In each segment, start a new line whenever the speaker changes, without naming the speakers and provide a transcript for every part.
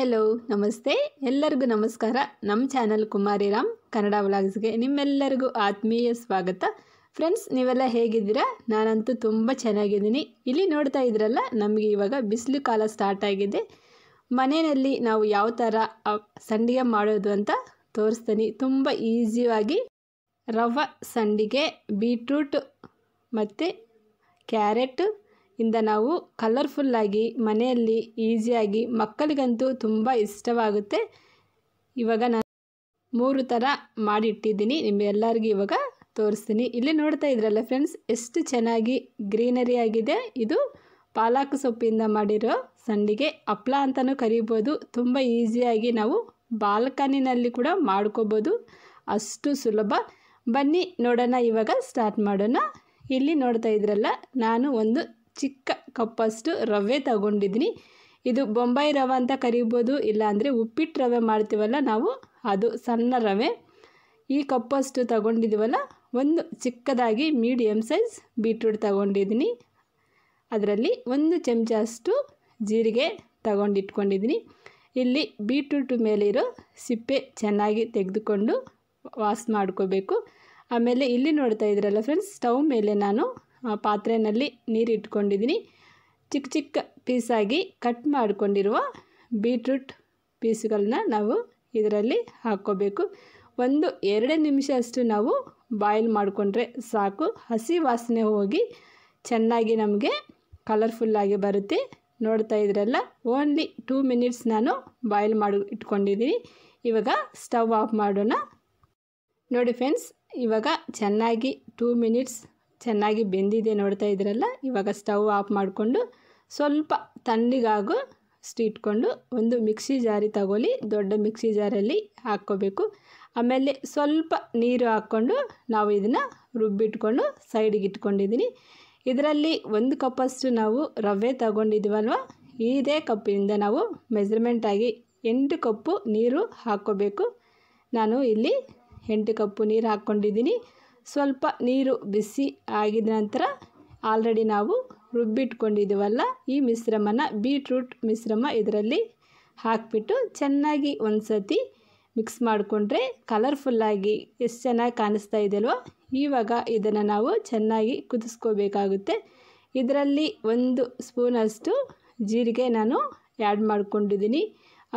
Hello ನಮಸ್ತೆ ಎಲ್ಲರಿಗೂ ನಮಸ್ಕಾರ ನಮ್ಮ ಚಾನಲ್ ಕುಮಾರಿ ರಾಮ್ ಕನ್ನಡ ವ್ಲಾಗ್ಸ್ಗೆ ನಿಮ್ಮೆಲ್ಲರಿಗೂ ಆತ್ಮೀಯ ಸ್ವಾಗತ ಫ್ರೆಂಡ್ಸ್ ನೀವೆಲ್ಲ ಹೇಗಿದ್ದೀರಾ ನಾನಂತೂ ತುಂಬ ಚೆನ್ನಾಗಿದ್ದೀನಿ ಇಲ್ಲಿ ನೋಡ್ತಾ ಇದ್ರಲ್ಲ ನಮಗೆ ಇವಾಗ ಬಿಸಿಲು ಕಾಲ ಸ್ಟಾರ್ಟ್ ಆಗಿದೆ ಮನೆಯಲ್ಲಿ ನಾವು ಯಾವ ಥರ ಸಂಡಿಗೆ ಮಾಡೋದು ಅಂತ ತೋರಿಸ್ತೀನಿ ತುಂಬ ಈಸಿಯಾಗಿ ರವ ಸಂಡಿಗೆ ಬೀಟ್ರೂಟು ಮತ್ತು ಕ್ಯಾರೆಟು ಇಂದ ನಾವು ಕಲರ್ಫುಲ್ಲಾಗಿ ಮನೆಯಲ್ಲಿ ಈಸಿಯಾಗಿ ಮಕ್ಕಳಿಗಂತೂ ತುಂಬ ಇಷ್ಟವಾಗುತ್ತೆ ಇವಾಗ ನಾನು ಮೂರು ಥರ ಮಾಡಿಟ್ಟಿದ್ದೀನಿ ಎಲ್ಲರಿಗೂ ಇವಾಗ ತೋರಿಸ್ತೀನಿ ಇಲ್ಲಿ ನೋಡ್ತಾ ಇದ್ರಲ್ಲ ಫ್ರೆಂಡ್ಸ್ ಎಷ್ಟು ಚೆನ್ನಾಗಿ ಗ್ರೀನರಿ ಆಗಿದೆ ಇದು ಪಾಲಕ್ ಸೊಪ್ಪಿಂದ ಮಾಡಿರೋ ಸಂಡಿಗೆ ಹಪ್ಳ ಅಂತಲೂ ಕರಿಬೋದು ತುಂಬ ಈಸಿಯಾಗಿ ನಾವು ಬಾಲ್ಕನಿನಲ್ಲಿ ಕೂಡ ಮಾಡ್ಕೋಬೋದು ಅಷ್ಟು ಸುಲಭ ಬನ್ನಿ ನೋಡೋಣ ಇವಾಗ ಸ್ಟಾರ್ಟ್ ಮಾಡೋಣ ಇಲ್ಲಿ ನೋಡ್ತಾ ಇದ್ರಲ್ಲ ನಾನು ಒಂದು ಚಿಕ್ಕ ಕಪ್ಪಷ್ಟು ರವೆ ತಗೊಂಡಿದ್ದೀನಿ ಇದು ಬೊಂಬಾಯಿ ರವೆ ಅಂತ ಕರಿಬೋದು ಇಲ್ಲಾಂದರೆ ಉಪ್ಪಿಟ್ಟು ರವೆ ಮಾಡ್ತೀವಲ್ಲ ನಾವು ಅದು ಸಣ್ಣ ರವೆ ಈ ಕಪ್ಪಷ್ಟು ತಗೊಂಡಿದ್ದೀವಲ್ಲ ಒಂದು ಚಿಕ್ಕದಾಗಿ ಮೀಡಿಯಮ್ ಸೈಜ್ ಬೀಟ್ರೂಟ್ ತಗೊಂಡಿದ್ದೀನಿ ಅದರಲ್ಲಿ ಒಂದು ಚಮಚ ಅಷ್ಟು ಜೀರಿಗೆ ತಗೊಂಡಿಟ್ಕೊಂಡಿದ್ದೀನಿ ಇಲ್ಲಿ ಬೀಟ್ರೂಟ್ ಮೇಲಿರೋ ಸಿಪ್ಪೆ ಚೆನ್ನಾಗಿ ತೆಗೆದುಕೊಂಡು ವಾಶ್ ಮಾಡ್ಕೋಬೇಕು ಆಮೇಲೆ ಇಲ್ಲಿ ನೋಡ್ತಾ ಇದ್ರಲ್ಲ ಫ್ರೆಂಡ್ಸ್ ಸ್ಟವ್ ಮೇಲೆ ನಾನು ಪಾತ್ರೆಯಲ್ಲಿ ನೀರು ಇಟ್ಕೊಂಡಿದ್ದೀನಿ ಚಿಕ್ಕ ಚಿಕ್ಕ ಪೀಸಾಗಿ ಕಟ್ ಮಾಡಿಕೊಂಡಿರುವ ಬೀಟ್ರೂಟ್ ಪೀಸ್ಗಳನ್ನ ನಾವು ಇದರಲ್ಲಿ ಹಾಕ್ಕೋಬೇಕು ಒಂದು ಎರಡು ನಿಮಿಷ ಅಷ್ಟು ನಾವು ಬಾಯ್ಲ್ ಮಾಡಿಕೊಂಡ್ರೆ ಸಾಕು ಹಸಿ ವಾಸನೆ ಹೋಗಿ ಚೆನ್ನಾಗಿ ನಮಗೆ ಕಲರ್ಫುಲ್ಲಾಗಿ ಬರುತ್ತೆ ನೋಡ್ತಾ ಇದ್ರಲ್ಲ ಓನ್ಲಿ ಟೂ ಮಿನಿಟ್ಸ್ ನಾನು ಬಾಯ್ಲ್ ಮಾಡಿ ಇಟ್ಕೊಂಡಿದ್ದೀನಿ ಇವಾಗ ಸ್ಟವ್ ಆಫ್ ಮಾಡೋಣ ನೋಡಿ ಫ್ರೆಂಡ್ಸ್ ಇವಾಗ ಚೆನ್ನಾಗಿ ಟೂ ಮಿನಿಟ್ಸ್ ಚೆನ್ನಾಗಿ ಬೆಂದಿದೆ ನೋಡ್ತಾ ಇದ್ರಲ್ಲ ಇವಾಗ ಸ್ಟವ್ ಆಫ್ ಮಾಡಿಕೊಂಡು ಸ್ವಲ್ಪ ತಣ್ಣಿಗಾಗು ಸ್ಟಿಟ್ಕೊಂಡು ಇಟ್ಕೊಂಡು ಒಂದು ಮಿಕ್ಸಿ ಜಾರಿ ತಗೊಳ್ಳಿ ದೊಡ್ಡ ಮಿಕ್ಸಿ ಜಾರಲ್ಲಿ ಹಾಕ್ಕೋಬೇಕು ಆಮೇಲೆ ಸ್ವಲ್ಪ ನೀರು ಹಾಕ್ಕೊಂಡು ನಾವು ಇದನ್ನು ರುಬ್ಬಿಟ್ಕೊಂಡು ಸೈಡಿಗೆ ಇಟ್ಕೊಂಡಿದ್ದೀನಿ ಇದರಲ್ಲಿ ಒಂದು ಕಪ್ಪಷ್ಟು ನಾವು ರವೆ ತಗೊಂಡಿದ್ವಲ್ವ ಇದೇ ಕಪ್ಪಿನಿಂದ ನಾವು ಮೆಜರ್ಮೆಂಟಾಗಿ ಎಂಟು ಕಪ್ಪು ನೀರು ಹಾಕ್ಕೋಬೇಕು ನಾನು ಇಲ್ಲಿ ಎಂಟು ಕಪ್ಪು ನೀರು ಹಾಕ್ಕೊಂಡಿದ್ದೀನಿ ಸ್ವಲ್ಪ ನೀರು ಬಿಸಿ ಆಗಿದ ನಂತರ ಆಲ್ರೆಡಿ ನಾವು ರುಬ್ಬಿಟ್ಕೊಂಡಿದ್ದೀವಲ್ಲ ಈ ಮಿಶ್ರಮನ ಬೀಟ್ರೂಟ್ ಮಿಶ್ರಮ ಇದರಲ್ಲಿ ಹಾಕಿಬಿಟ್ಟು ಚೆನ್ನಾಗಿ ಒಂದು ಸತಿ ಮಿಕ್ಸ್ ಮಾಡಿಕೊಂಡ್ರೆ ಕಲರ್ಫುಲ್ಲಾಗಿ ಎಷ್ಟು ಚೆನ್ನಾಗಿ ಕಾಣಿಸ್ತಾ ಇದೆಯಲ್ವ ಇವಾಗ ಇದನ್ನು ನಾವು ಚೆನ್ನಾಗಿ ಕುದಿಸ್ಕೋಬೇಕಾಗುತ್ತೆ ಇದರಲ್ಲಿ ಒಂದು ಸ್ಪೂನಷ್ಟು ಜೀರಿಗೆ ನಾನು ಆ್ಯಡ್ ಮಾಡ್ಕೊಂಡಿದ್ದೀನಿ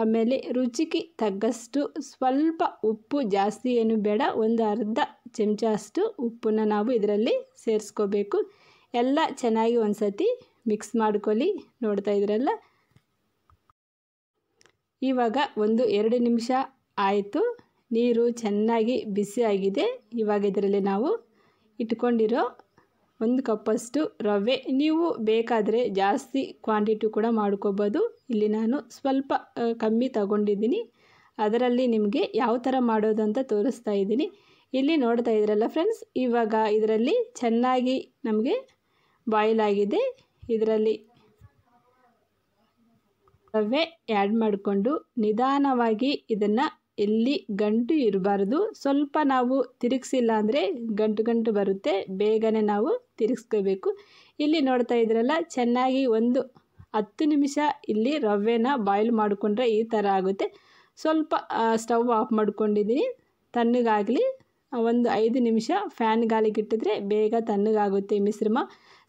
ಆಮೇಲೆ ರುಚಿಗೆ ತಗ್ಗಷ್ಟು ಸ್ವಲ್ಪ ಉಪ್ಪು ಜಾಸ್ತಿ ಏನು ಬೇಡ ಒಂದು ಅರ್ಧ ಚಮಚ ಅಷ್ಟು ಉಪ್ಪನ್ನು ನಾವು ಇದರಲ್ಲಿ ಸೇರಿಸ್ಕೋಬೇಕು ಎಲ್ಲ ಚೆನ್ನಾಗಿ ಒಂದು ಸತಿ ಮಿಕ್ಸ್ ಮಾಡ್ಕೊಳ್ಳಿ ನೋಡ್ತಾ ಇದ್ರಲ್ಲ ಇವಾಗ ಒಂದು ಎರಡು ನಿಮಿಷ ಆಯಿತು ನೀರು ಚೆನ್ನಾಗಿ ಬಿಸಿ ಆಗಿದೆ ಇವಾಗ ಇದರಲ್ಲಿ ನಾವು ಇಟ್ಕೊಂಡಿರೋ ಒಂದು ಕಪ್ಪಷ್ಟು ರವೆ ನೀವು ಬೇಕಾದರೆ ಜಾಸ್ತಿ ಕ್ವಾಂಟಿಟಿ ಕೂಡ ಮಾಡ್ಕೋಬೋದು ಇಲ್ಲಿ ನಾನು ಸ್ವಲ್ಪ ಕಮ್ಮಿ ತಗೊಂಡಿದ್ದೀನಿ ಅದರಲ್ಲಿ ನಿಮಗೆ ಯಾವ ಥರ ಮಾಡೋದಂತ ತೋರಿಸ್ತಾ ಇದ್ದೀನಿ ಇಲ್ಲಿ ನೋಡ್ತಾ ಇದ್ರಲ್ಲ ಫ್ರೆಂಡ್ಸ್ ಇವಾಗ ಇದರಲ್ಲಿ ಚೆನ್ನಾಗಿ ನಮಗೆ ಬಾಯ್ಲ್ ಆಗಿದೆ ಇದರಲ್ಲಿ ರವೆ ಆ್ಯಡ್ ಮಾಡಿಕೊಂಡು ನಿಧಾನವಾಗಿ ಇದನ್ನು ಎಲ್ಲಿ ಗಂಟು ಇರಬಾರ್ದು ಸ್ವಲ್ಪ ನಾವು ತಿರುಗಿಸಿಲ್ಲ ಅಂದರೆ ಗಂಟು ಗಂಟು ಬರುತ್ತೆ ಬೇಗನೆ ನಾವು ತಿರುಗಿಸ್ಕೋಬೇಕು ಇಲ್ಲಿ ನೋಡ್ತಾ ಇದ್ರಲ್ಲ ಚೆನ್ನಾಗಿ ಒಂದು ಹತ್ತು ನಿಮಿಷ ಇಲ್ಲಿ ರವೆನ ಬಾಯ್ಲ್ ಮಾಡಿಕೊಂಡ್ರೆ ಈ ಥರ ಆಗುತ್ತೆ ಸ್ವಲ್ಪ ಸ್ಟವ್ ಆಫ್ ಮಾಡ್ಕೊಂಡಿದ್ದೀನಿ ತಣ್ಣಗಾಗಲಿ ಒಂದು ಐದು ನಿಮಿಷ ಫ್ಯಾನ್ ಗಾಳಿಗಿಟ್ಟಿದ್ರೆ ಬೇಗ ತಣ್ಣಗಾಗುತ್ತೆ ಮಿಶ್ರಮ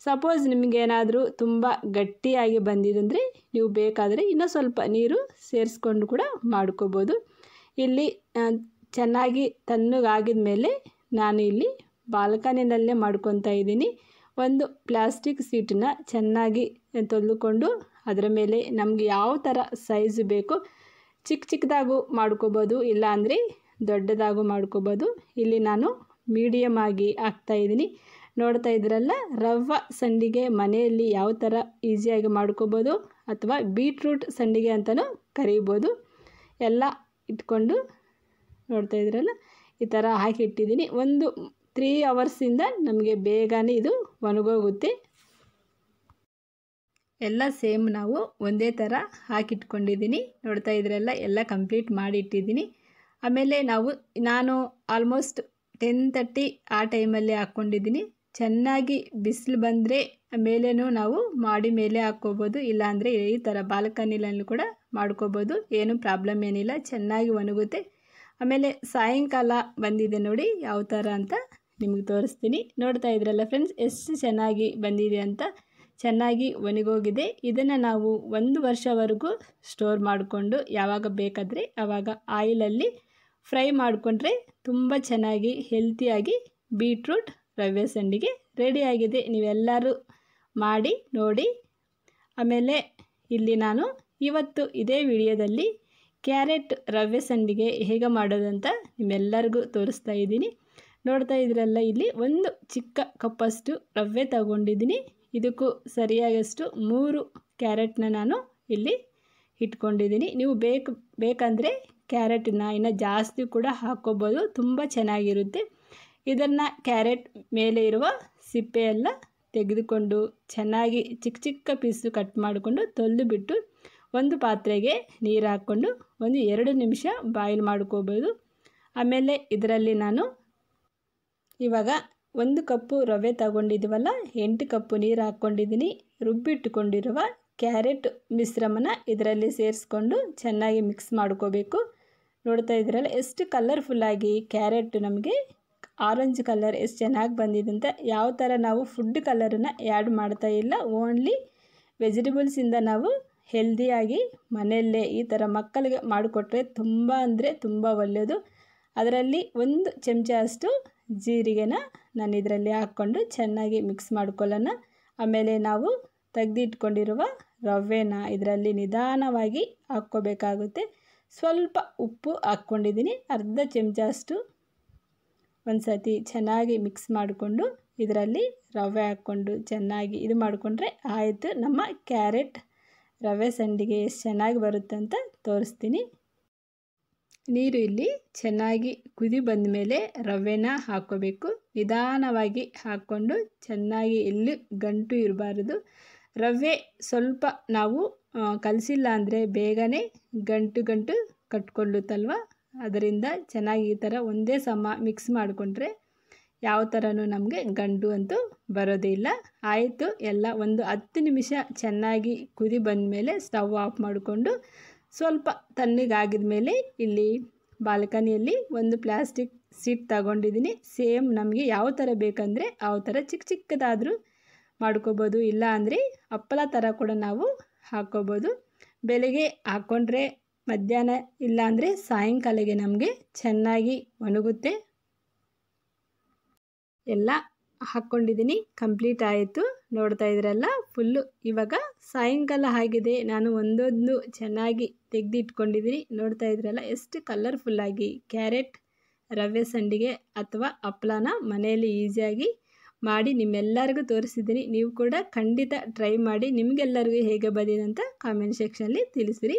ಸಪೋಸ್ ನಿಮಗೇನಾದರೂ ತುಂಬ ಗಟ್ಟಿಯಾಗಿ ಬಂದಿದೆ ನೀವು ಬೇಕಾದರೆ ಇನ್ನೂ ಸ್ವಲ್ಪ ನೀರು ಸೇರಿಸ್ಕೊಂಡು ಕೂಡ ಮಾಡ್ಕೋಬೋದು ಇಲ್ಲಿ ಚೆನ್ನಾಗಿ ತಣ್ಣಗಾಗಿದ ಮೇಲೆ ನಾನು ಇಲ್ಲಿ ಬಾಲ್ಕನಿನಲ್ಲೇ ಮಾಡ್ಕೊತಾ ಇದ್ದೀನಿ ಒಂದು ಪ್ಲಾಸ್ಟಿಕ್ ಸೀಟನ್ನ ಚೆನ್ನಾಗಿ ತೊಳೆದುಕೊಂಡು ಅದರ ಮೇಲೆ ನಮಗೆ ಯಾವ ಥರ ಸೈಜ್ ಬೇಕು ಚಿಕ್ಕ ಚಿಕ್ಕದಾಗೂ ಮಾಡ್ಕೋಬೋದು ಇಲ್ಲಾಂದರೆ ದೊಡ್ಡದಾಗೂ ಮಾಡ್ಕೋಬೋದು ಇಲ್ಲಿ ನಾನು ಮೀಡಿಯಮ್ ಆಗಿ ಇದ್ದೀನಿ ನೋಡ್ತಾ ಇದ್ರಲ್ಲ ರವ್ವ ಸಂಡಿಗೆ ಮನೆಯಲ್ಲಿ ಯಾವ ಥರ ಈಸಿಯಾಗಿ ಮಾಡ್ಕೋಬೋದು ಅಥವಾ ಬೀಟ್ರೂಟ್ ಸಂಡಿಗೆ ಅಂತಲೂ ಕರಿಬೋದು ಎಲ್ಲ ಇಟ್ಕೊಂಡು ನೋಡ್ತಾ ಇದ್ರಲ್ಲ ಈ ಥರ ಹಾಕಿಟ್ಟಿದ್ದೀನಿ ಒಂದು ತ್ರೀ ಅವರ್ಸಿಂದ ನಮಗೆ ಬೇಗನೆ ಇದು ಒಣಗೋಗುತ್ತೆ ಎಲ್ಲ ಸೇಮ್ ನಾವು ಒಂದೇ ಥರ ಹಾಕಿಟ್ಕೊಂಡಿದ್ದೀನಿ ನೋಡ್ತಾ ಇದ್ರಲ್ಲ ಎಲ್ಲ ಕಂಪ್ಲೀಟ್ ಮಾಡಿಟ್ಟಿದ್ದೀನಿ ಆಮೇಲೆ ನಾವು ನಾನು ಆಲ್ಮೋಸ್ಟ್ ಟೆನ್ ತರ್ಟಿ ಆ ಟೈಮಲ್ಲಿ ಹಾಕ್ಕೊಂಡಿದ್ದೀನಿ ಚೆನ್ನಾಗಿ ಬಿಸಿಲು ಬಂದರೆ ಮೇಲೇನೂ ನಾವು ಮಾಡಿ ಮೇಲೆ ಹಾಕ್ಕೋಬೋದು ಇಲ್ಲಾಂದರೆ ಈ ಥರ ಬಾಲ್ಕನಿಲೂ ಕೂಡ ಮಾಡ್ಕೋಬೋದು ಏನೂ ಪ್ರಾಬ್ಲಮ್ ಏನಿಲ್ಲ ಚೆನ್ನಾಗಿ ಒಣಗುತ್ತೆ ಆಮೇಲೆ ಸಾಯಂಕಾಲ ಬಂದಿದೆ ನೋಡಿ ಯಾವ ಥರ ಅಂತ ನಿಮಗೆ ತೋರಿಸ್ತೀನಿ ನೋಡ್ತಾ ಇದ್ರಲ್ಲ ಫ್ರೆಂಡ್ಸ್ ಎಷ್ಟು ಚೆನ್ನಾಗಿ ಬಂದಿದೆ ಅಂತ ಚೆನ್ನಾಗಿ ಒಣಗೋಗಿದೆ ಇದನ್ನು ನಾವು ಒಂದು ವರ್ಷವರೆಗೂ ಸ್ಟೋರ್ ಮಾಡಿಕೊಂಡು ಯಾವಾಗ ಬೇಕಾದರೆ ಆವಾಗ ಆಯಿಲಲ್ಲಿ ಫ್ರೈ ಮಾಡಿಕೊಂಡ್ರೆ ತುಂಬ ಚೆನ್ನಾಗಿ ಹೆಲ್ತಿಯಾಗಿ ಬೀಟ್ರೂಟ್ ರವೆ ಸಂಡಿಗೆ ರೆಡಿಯಾಗಿದೆ ನೀವೆಲ್ಲರೂ ಮಾಡಿ ನೋಡಿ ಆಮೇಲೆ ಇಲ್ಲಿ ನಾನು ಇವತ್ತು ಇದೇ ವಿಡಿಯೋದಲ್ಲಿ ಕ್ಯಾರೆಟ್ ರವೆ ಸಂಡಿಗೆ ಹೇಗೆ ಮಾಡೋದಂತ ನಿಮ್ಮೆಲ್ಲರಿಗೂ ತೋರಿಸ್ತಾ ಇದ್ದೀನಿ ನೋಡ್ತಾ ಇದ್ರಲ್ಲ ಇಲ್ಲಿ ಒಂದು ಚಿಕ್ಕ ಕಪ್ಪಷ್ಟು ರವೆ ತಗೊಂಡಿದ್ದೀನಿ ಇದಕ್ಕೂ ಸರಿಯಾಗಷ್ಟು ಮೂರು ಕ್ಯಾರೆಟ್ನ ನಾನು ಇಲ್ಲಿ ಇಟ್ಕೊಂಡಿದ್ದೀನಿ ನೀವು ಬೇಕು ಬೇಕಂದರೆ ಕ್ಯಾರೆಟನ್ನ ಇನ್ನು ಜಾಸ್ತಿ ಕೂಡ ಹಾಕ್ಕೋಬೋದು ತುಂಬ ಚೆನ್ನಾಗಿರುತ್ತೆ ಇದನ್ನು ಕ್ಯಾರೆಟ್ ಮೇಲೆ ಇರುವ ಸಿಪ್ಪೆಯೆಲ್ಲ ತೆಗೆದುಕೊಂಡು ಚೆನ್ನಾಗಿ ಚಿಕ್ಕ ಚಿಕ್ಕ ಪೀಸು ಕಟ್ ಮಾಡಿಕೊಂಡು ತೊಳೆದು ಬಿಟ್ಟು ಒಂದು ಪಾತ್ರೆಗೆ ನೀರು ಹಾಕ್ಕೊಂಡು ಒಂದು ಎರಡು ನಿಮಿಷ ಬಾಯಿಲ್ ಮಾಡ್ಕೋಬೋದು ಆಮೇಲೆ ಇದರಲ್ಲಿ ನಾನು ಇವಾಗ ಒಂದು ಕಪ್ಪು ರವೆ ತಗೊಂಡಿದ್ದೀವಲ್ಲ ಎಂಟು ಕಪ್ಪು ನೀರು ಹಾಕ್ಕೊಂಡಿದ್ದೀನಿ ರುಬ್ಬಿಟ್ಟುಕೊಂಡಿರುವ ಕ್ಯಾರೆಟ್ ಮಿಶ್ರಮನ ಇದರಲ್ಲಿ ಸೇರಿಸ್ಕೊಂಡು ಚೆನ್ನಾಗಿ ಮಿಕ್ಸ್ ಮಾಡ್ಕೋಬೇಕು ನೋಡ್ತಾ ಇದ್ರಲ್ಲ ಎಷ್ಟು ಕಲರ್ಫುಲ್ಲಾಗಿ ಕ್ಯಾರೆಟ್ ನಮಗೆ ಆರೆಂಜ್ ಕಲರ್ ಎಷ್ಟು ಚೆನ್ನಾಗಿ ಬಂದಿದೆ ಅಂತ ಯಾವ ಥರ ನಾವು ಫುಡ್ ಕಲರನ್ನು ಆ್ಯಡ್ ಮಾಡ್ತಾ ಇಲ್ಲ ಓನ್ಲಿ ವೆಜಿಟೇಬಲ್ಸಿಂದ ನಾವು ಹೆಲ್ದಿಯಾಗಿ ಮನೆಯಲ್ಲೇ ಈ ಥರ ಮಕ್ಕಳಿಗೆ ಮಾಡಿಕೊಟ್ರೆ ತುಂಬ ಅಂದರೆ ತುಂಬ ಒಳ್ಳೆಯದು ಅದರಲ್ಲಿ ಒಂದು ಚಮಚ ಅಷ್ಟು ಜೀರಿಗೆನ ನಾನು ಇದರಲ್ಲಿ ಹಾಕ್ಕೊಂಡು ಚೆನ್ನಾಗಿ ಮಿಕ್ಸ್ ಮಾಡ್ಕೊಳ್ಳೋಣ ಆಮೇಲೆ ನಾವು ತೆಗೆದಿಟ್ಕೊಂಡಿರುವ ರವೆನ ಇದರಲ್ಲಿ ನಿಧಾನವಾಗಿ ಹಾಕ್ಕೋಬೇಕಾಗುತ್ತೆ ಸ್ವಲ್ಪ ಉಪ್ಪು ಹಾಕ್ಕೊಂಡಿದ್ದೀನಿ ಅರ್ಧ ಚಮಚ ಅಷ್ಟು ಒಂದು ಸತಿ ಚೆನ್ನಾಗಿ ಮಿಕ್ಸ್ ಮಾಡಿಕೊಂಡು ಇದರಲ್ಲಿ ರವೆ ಹಾಕ್ಕೊಂಡು ಚೆನ್ನಾಗಿ ಇದು ಮಾಡಿಕೊಂಡ್ರೆ ಆಯಿತು ನಮ್ಮ ಕ್ಯಾರೆಟ್ ರವೆ ಸಂಡಿಗೆ ಎಷ್ಟು ಚೆನ್ನಾಗಿ ಬರುತ್ತೆ ಅಂತ ತೋರಿಸ್ತೀನಿ ನೀರು ಇಲ್ಲಿ ಚೆನ್ನಾಗಿ ಕುದಿ ಬಂದ ಮೇಲೆ ರವೆನ ಹಾಕ್ಕೋಬೇಕು ನಿಧಾನವಾಗಿ ಹಾಕ್ಕೊಂಡು ಚೆನ್ನಾಗಿ ಎಲ್ಲೂ ಗಂಟು ಇರಬಾರದು ರವೆ ಸ್ವಲ್ಪ ನಾವು ಕಲಸಿಲ್ಲ ಅಂದರೆ ಬೇಗನೆ ಗಂಟು ಗಂಟು ಕಟ್ಕೊಳ್ಳುತ್ತಲ್ವ ಅದರಿಂದ ಚೆನ್ನಾಗಿ ಈ ಥರ ಒಂದೇ ಸಮ ಮಿಕ್ಸ್ ಮಾಡಿಕೊಂಡ್ರೆ ಯಾವ ಥರನೂ ನಮಗೆ ಗಂಡು ಅಂತೂ ಇಲ್ಲ ಆಯಿತು ಎಲ್ಲ ಒಂದು ಹತ್ತು ನಿಮಿಷ ಚೆನ್ನಾಗಿ ಕುದಿ ಬಂದಮೇಲೆ ಸ್ಟವ್ ಆಫ್ ಮಾಡಿಕೊಂಡು ಸ್ವಲ್ಪ ತಣ್ಣಗಾಗಿದ ಮೇಲೆ ಇಲ್ಲಿ ಬಾಲ್ಕನಿಯಲ್ಲಿ ಒಂದು ಪ್ಲಾಸ್ಟಿಕ್ ಸೀಟ್ ತಗೊಂಡಿದ್ದೀನಿ ಸೇಮ್ ನಮಗೆ ಯಾವ ಥರ ಬೇಕಂದರೆ ಆ ಥರ ಚಿಕ್ಕ ಚಿಕ್ಕದಾದರೂ ಮಾಡ್ಕೋಬೋದು ಇಲ್ಲ ಅಂದರೆ ಹಪ್ಪಳ ಥರ ಕೂಡ ನಾವು ಹಾಕ್ಕೋಬೋದು ಬೆಳಗ್ಗೆ ಹಾಕ್ಕೊಂಡ್ರೆ ಮಧ್ಯಾಹ್ನ ಇಲ್ಲಾಂದರೆ ಸಾಯಂಕಾಲಗೆ ನಮಗೆ ಚೆನ್ನಾಗಿ ಒಣಗುತ್ತೆ ಎಲ್ಲ ಹಾಕ್ಕೊಂಡಿದ್ದೀನಿ ಕಂಪ್ಲೀಟ್ ಆಯಿತು ನೋಡ್ತಾ ಇದ್ರಲ್ಲ ಫುಲ್ಲು ಇವಾಗ ಸಾಯಂಕಾಲ ಆಗಿದೆ ನಾನು ಒಂದೊಂದು ಚೆನ್ನಾಗಿ ತೆಗೆದು ಇಟ್ಕೊಂಡಿದ್ದೀನಿ ನೋಡ್ತಾ ಇದ್ರಲ್ಲ ಎಷ್ಟು ಕಲರ್ಫುಲ್ಲಾಗಿ ಕ್ಯಾರೆಟ್ ರವೆ ಸಂಡಿಗೆ ಅಥವಾ ಹಪ್ಪಳನ ಮನೆಯಲ್ಲಿ ಈಸಿಯಾಗಿ ಮಾಡಿ ನಿಮ್ಮೆಲ್ಲರಿಗೂ ತೋರಿಸಿದ್ದೀನಿ ನೀವು ಕೂಡ ಖಂಡಿತ ಟ್ರೈ ಮಾಡಿ ನಿಮಗೆಲ್ಲರಿಗೂ ಹೇಗೆ ಬಂದಿದೆ ಅಂತ ಕಾಮೆಂಟ್ ಸೆಕ್ಷನಲ್ಲಿ ತಿಳಿಸಿರಿ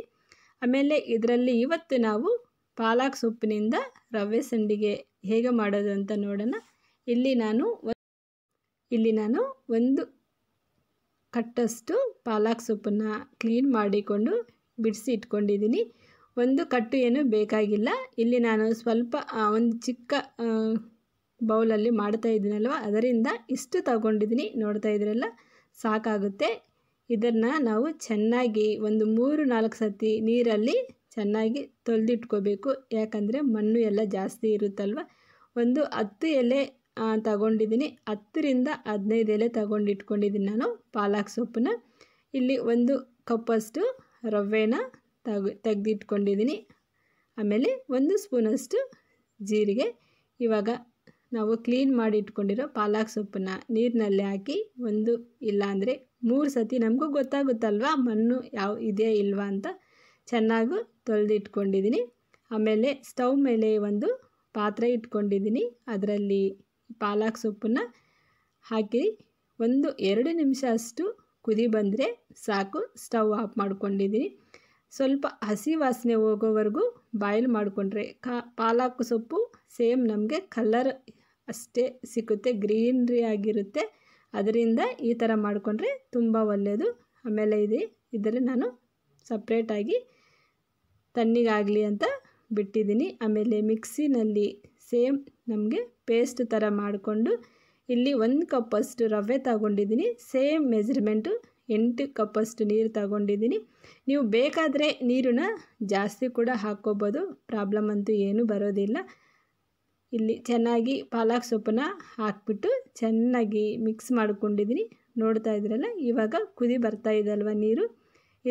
ಆಮೇಲೆ ಇದರಲ್ಲಿ ಇವತ್ತು ನಾವು ಪಾಲಕ್ ಸೊಪ್ಪಿನಿಂದ ರವೆ ಸಂಡಿಗೆ ಹೇಗೆ ಮಾಡೋದು ಅಂತ ನೋಡೋಣ ಇಲ್ಲಿ ನಾನು ಇಲ್ಲಿ ನಾನು ಒಂದು ಕಟ್ಟಷ್ಟು ಪಾಲಕ್ ಸೊಪ್ಪನ್ನು ಕ್ಲೀನ್ ಮಾಡಿಕೊಂಡು ಬಿಡಿಸಿ ಇಟ್ಕೊಂಡಿದ್ದೀನಿ ಒಂದು ಕಟ್ಟು ಏನು ಬೇಕಾಗಿಲ್ಲ ಇಲ್ಲಿ ನಾನು ಸ್ವಲ್ಪ ಒಂದು ಚಿಕ್ಕ ಬೌಲಲ್ಲಿ ಮಾಡ್ತಾ ಇದ್ದೀನಲ್ವ ಅದರಿಂದ ಇಷ್ಟು ತಗೊಂಡಿದ್ದೀನಿ ನೋಡ್ತಾ ಇದ್ರಲ್ಲ ಸಾಕಾಗುತ್ತೆ ಇದನ್ನು ನಾವು ಚೆನ್ನಾಗಿ ಒಂದು ಮೂರು ನಾಲ್ಕು ಸತಿ ನೀರಲ್ಲಿ ಚೆನ್ನಾಗಿ ತೊಳೆದಿಟ್ಕೋಬೇಕು ಯಾಕಂದರೆ ಮಣ್ಣು ಎಲ್ಲ ಜಾಸ್ತಿ ಇರುತ್ತಲ್ವ ಒಂದು ಹತ್ತು ಎಲೆ ತಗೊಂಡಿದ್ದೀನಿ ಹತ್ತರಿಂದ ಹದಿನೈದು ಎಲೆ ತಗೊಂಡಿಟ್ಕೊಂಡಿದ್ದೀನಿ ನಾನು ಪಾಲಕ್ ಸೊಪ್ಪನ್ನ ಇಲ್ಲಿ ಒಂದು ಕಪ್ಪಷ್ಟು ರವೆನ ತಗ ತೆಗೆದಿಟ್ಕೊಂಡಿದ್ದೀನಿ ಆಮೇಲೆ ಒಂದು ಸ್ಪೂನಷ್ಟು ಜೀರಿಗೆ ಇವಾಗ ನಾವು ಕ್ಲೀನ್ ಮಾಡಿ ಇಟ್ಕೊಂಡಿರೋ ಪಾಲಕ್ ಸೊಪ್ಪನ್ನು ನೀರಿನಲ್ಲಿ ಹಾಕಿ ಒಂದು ಇಲ್ಲಾಂದರೆ ಮೂರು ಸತಿ ನಮಗೂ ಗೊತ್ತಾಗುತ್ತಲ್ವ ಮಣ್ಣು ಯಾವ ಇದೆಯಾ ಇಲ್ವಾ ಅಂತ ಚೆನ್ನಾಗೂ ತೊಳೆದಿಟ್ಕೊಂಡಿದ್ದೀನಿ ಆಮೇಲೆ ಸ್ಟವ್ ಮೇಲೆ ಒಂದು ಪಾತ್ರೆ ಇಟ್ಕೊಂಡಿದ್ದೀನಿ ಅದರಲ್ಲಿ ಪಾಲಕ್ ಸೊಪ್ಪನ್ನು ಹಾಕಿ ಒಂದು ಎರಡು ನಿಮಿಷ ಅಷ್ಟು ಕುದಿ ಬಂದರೆ ಸಾಕು ಸ್ಟವ್ ಆಫ್ ಮಾಡ್ಕೊಂಡಿದ್ದೀನಿ ಸ್ವಲ್ಪ ಹಸಿ ವಾಸನೆ ಹೋಗೋವರೆಗೂ ಬಾಯ್ಲ್ ಮಾಡಿಕೊಂಡ್ರೆ ಕಾ ಪಾಲಕ್ ಸೊಪ್ಪು ಸೇಮ್ ನಮಗೆ ಕಲರ್ ಅಷ್ಟೇ ಸಿಕ್ಕುತ್ತೆ ಗ್ರೀನ್ರಿ ಆಗಿರುತ್ತೆ ಅದರಿಂದ ಈ ಥರ ಮಾಡಿಕೊಂಡ್ರೆ ತುಂಬ ಒಳ್ಳೆಯದು ಆಮೇಲೆ ಇದೆ ಇದರಲ್ಲಿ ನಾನು ಸಪ್ರೇಟಾಗಿ ತಣ್ಣಿಗಾಗಲಿ ಅಂತ ಬಿಟ್ಟಿದ್ದೀನಿ ಆಮೇಲೆ ಮಿಕ್ಸಿನಲ್ಲಿ ಸೇಮ್ ನಮಗೆ ಪೇಸ್ಟ್ ಥರ ಮಾಡಿಕೊಂಡು ಇಲ್ಲಿ ಒಂದು ಕಪ್ಪಷ್ಟು ರವೆ ತಗೊಂಡಿದ್ದೀನಿ ಸೇಮ್ ಮೆಜರ್ಮೆಂಟು ಎಂಟು ಕಪ್ಪಷ್ಟು ನೀರು ತಗೊಂಡಿದ್ದೀನಿ ನೀವು ಬೇಕಾದರೆ ನೀರನ್ನ ಜಾಸ್ತಿ ಕೂಡ ಹಾಕ್ಕೋಬೋದು ಪ್ರಾಬ್ಲಮ್ ಅಂತೂ ಏನೂ ಬರೋದಿಲ್ಲ ಇಲ್ಲಿ ಚೆನ್ನಾಗಿ ಪಾಲಕ್ ಸೊಪ್ಪನ್ನ ಹಾಕ್ಬಿಟ್ಟು ಚೆನ್ನಾಗಿ ಮಿಕ್ಸ್ ಮಾಡ್ಕೊಂಡಿದ್ದೀನಿ ನೋಡ್ತಾ ಇದ್ರಲ್ಲ ಇವಾಗ ಕುದಿ ಬರ್ತಾ ಇದಲ್ವ ನೀರು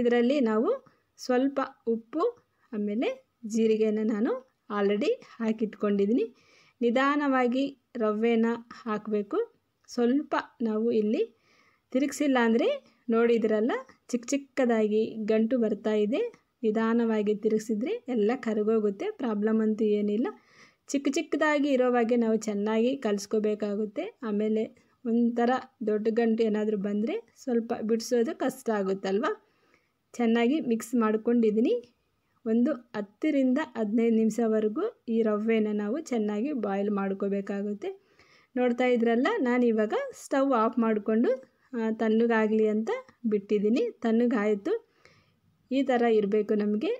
ಇದರಲ್ಲಿ ನಾವು ಸ್ವಲ್ಪ ಉಪ್ಪು ಆಮೇಲೆ ಜೀರಿಗೆನ ನಾನು ಆಲ್ರೆಡಿ ಹಾಕಿಟ್ಕೊಂಡಿದ್ದೀನಿ ನಿಧಾನವಾಗಿ ರವೆನ ಹಾಕಬೇಕು ಸ್ವಲ್ಪ ನಾವು ಇಲ್ಲಿ ತಿರುಗಿಸಿಲ್ಲ ಅಂದರೆ ನೋಡಿದ್ರಲ್ಲ ಚಿಕ್ಕ ಚಿಕ್ಕದಾಗಿ ಗಂಟು ಬರ್ತಾ ಇದೆ ನಿಧಾನವಾಗಿ ತಿರುಗಿಸಿದ್ರೆ ಎಲ್ಲ ಕರಗೋಗುತ್ತೆ ಪ್ರಾಬ್ಲಮ್ ಅಂತೂ ಏನಿಲ್ಲ ಚಿಕ್ಕ ಚಿಕ್ಕದಾಗಿ ಇರೋವಾಗೆ ನಾವು ಚೆನ್ನಾಗಿ ಕಲಿಸ್ಕೋಬೇಕಾಗುತ್ತೆ ಆಮೇಲೆ ಒಂಥರ ದೊಡ್ಡ ಗಂಟು ಏನಾದರೂ ಬಂದರೆ ಸ್ವಲ್ಪ ಬಿಡಿಸೋದು ಕಷ್ಟ ಆಗುತ್ತಲ್ವ ಚೆನ್ನಾಗಿ ಮಿಕ್ಸ್ ಮಾಡ್ಕೊಂಡಿದ್ದೀನಿ ಒಂದು ಹತ್ತರಿಂದ ಹದಿನೈದು ನಿಮಿಷವರೆಗೂ ಈ ರವೆನ ನಾವು ಚೆನ್ನಾಗಿ ಬಾಯ್ಲ್ ಮಾಡ್ಕೋಬೇಕಾಗುತ್ತೆ ನೋಡ್ತಾ ಇದ್ರಲ್ಲ ನಾನು ಇವಾಗ ಸ್ಟವ್ ಆಫ್ ಮಾಡಿಕೊಂಡು ತಣ್ಣಗಾಗಲಿ ಅಂತ ಬಿಟ್ಟಿದ್ದೀನಿ ತಣ್ಣಗಾಯಿತು ಈ ಥರ ಇರಬೇಕು ನಮಗೆ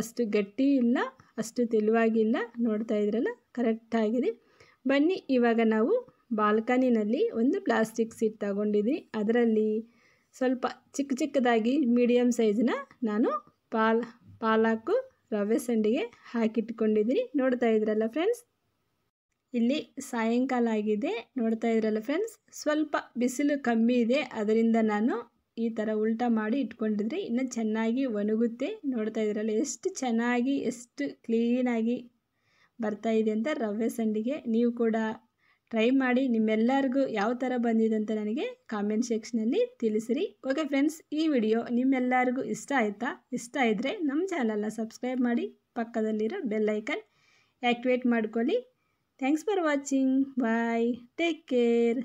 ಅಷ್ಟು ಗಟ್ಟಿ ಇಲ್ಲ ಅಷ್ಟು ತೆಳುವಾಗಿಲ್ಲ ನೋಡ್ತಾ ಇದ್ರಲ್ಲ ಕರೆಕ್ಟಾಗಿದೆ ಬನ್ನಿ ಇವಾಗ ನಾವು ಬಾಲ್ಕನಿನಲ್ಲಿ ಒಂದು ಪ್ಲಾಸ್ಟಿಕ್ ಸೀಟ್ ತಗೊಂಡಿದ್ದೀನಿ ಅದರಲ್ಲಿ ಸ್ವಲ್ಪ ಚಿಕ್ಕ ಚಿಕ್ಕದಾಗಿ ಮೀಡಿಯಮ್ ಸೈಜ್ನ ನಾನು ಪಾಲ್ ಪಾಲಾಕು ರವೆ ಸಂಡಿಗೆ ಹಾಕಿಟ್ಕೊಂಡಿದ್ದೀನಿ ನೋಡ್ತಾ ಇದ್ರಲ್ಲ ಫ್ರೆಂಡ್ಸ್ ಇಲ್ಲಿ ಸಾಯಂಕಾಲ ಆಗಿದೆ ನೋಡ್ತಾ ಇದ್ರಲ್ಲ ಫ್ರೆಂಡ್ಸ್ ಸ್ವಲ್ಪ ಬಿಸಿಲು ಕಮ್ಮಿ ಇದೆ ಅದರಿಂದ ನಾನು ಈ ಥರ ಉಲ್ಟಾ ಮಾಡಿ ಇಟ್ಕೊಂಡಿದ್ರೆ ಇನ್ನು ಚೆನ್ನಾಗಿ ಒಣಗುತ್ತೆ ನೋಡ್ತಾ ಇದ್ರಲ್ಲ ಎಷ್ಟು ಚೆನ್ನಾಗಿ ಎಷ್ಟು ಕ್ಲೀನಾಗಿ ಬರ್ತಾ ಇದೆ ಅಂತ ರವೆ ಸಂಡಿಗೆ ನೀವು ಕೂಡ ಟ್ರೈ ಮಾಡಿ ನಿಮ್ಮೆಲ್ಲರಿಗೂ ಯಾವ ಥರ ಬಂದಿದೆ ಅಂತ ನನಗೆ ಕಾಮೆಂಟ್ ಸೆಕ್ಷನಲ್ಲಿ ತಿಳಿಸಿರಿ ಓಕೆ ಫ್ರೆಂಡ್ಸ್ ಈ ವಿಡಿಯೋ ನಿಮ್ಮೆಲ್ಲರಿಗೂ ಇಷ್ಟ ಆಯಿತಾ ಇಷ್ಟ ಇದ್ದರೆ ನಮ್ಮ ಚಾನಲನ್ನ ಸಬ್ಸ್ಕ್ರೈಬ್ ಮಾಡಿ ಪಕ್ಕದಲ್ಲಿರೋ ಬೆಲ್ಲೈಕನ್ ಆ್ಯಕ್ಟಿವೇಟ್ ಮಾಡ್ಕೊಳ್ಳಿ Thanks for watching. Bye. Take care.